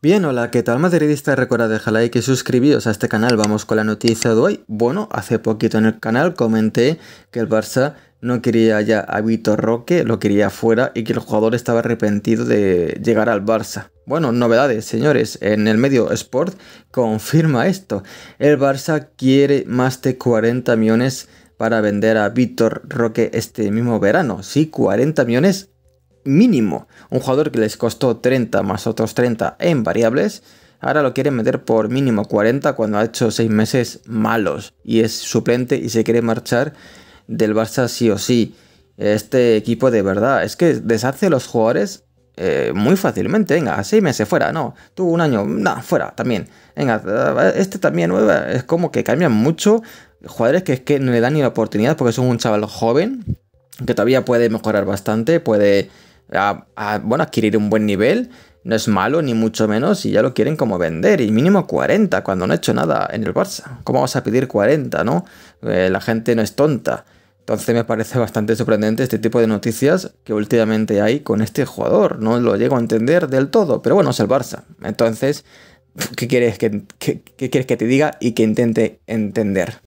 Bien, hola, ¿qué tal madridista? Recuerda dejar like y suscribiros a este canal. Vamos con la noticia de hoy. Bueno, hace poquito en el canal comenté que el Barça no quería ya a Vitor Roque, lo quería fuera y que el jugador estaba arrepentido de llegar al Barça. Bueno, novedades, señores. En el medio Sport confirma esto. El Barça quiere más de 40 millones para vender a Vitor Roque este mismo verano. Sí, 40 millones mínimo. Un jugador que les costó 30 más otros 30 en variables, ahora lo quieren meter por mínimo 40 cuando ha hecho 6 meses malos y es suplente y se quiere marchar del Barça sí o sí. Este equipo de verdad es que deshace a los jugadores eh, muy fácilmente. Venga, 6 meses fuera, no. tuvo un año, no, fuera también. Venga, este también eh, es como que cambian mucho. Jugadores que es que no le dan ni la oportunidad porque son un chaval joven que todavía puede mejorar bastante, puede a, bueno, adquirir un buen nivel. No es malo, ni mucho menos, y ya lo quieren como vender. Y mínimo 40 cuando no ha hecho nada en el Barça. ¿Cómo vas a pedir 40, no? Eh, la gente no es tonta. Entonces me parece bastante sorprendente este tipo de noticias que últimamente hay con este jugador. No lo llego a entender del todo, pero bueno, es el Barça. Entonces, ¿qué quieres qué quieres que te diga y que intente entender?